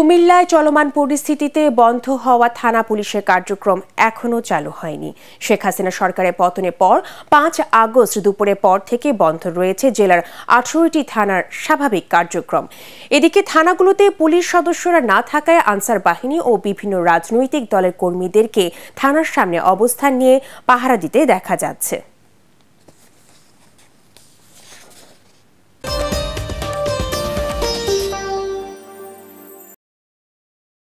কুমিল্লায় চলমান পরিস্থিতিতে বন্ধ হওয়া থানা পুলিশের কার্যক্রম এখনও চালু হয়নি শেখ হাসিনা সরকারের পতনের পর পাঁচ আগস্ট দুপুরে পর থেকে বন্ধ রয়েছে জেলার আঠারোটি থানার স্বাভাবিক কার্যক্রম এদিকে থানাগুলোতে পুলিশ সদস্যরা না থাকায় আনসার বাহিনী ও বিভিন্ন রাজনৈতিক দলের কর্মীদেরকে থানার সামনে অবস্থান নিয়ে পাহারা দিতে দেখা যাচ্ছে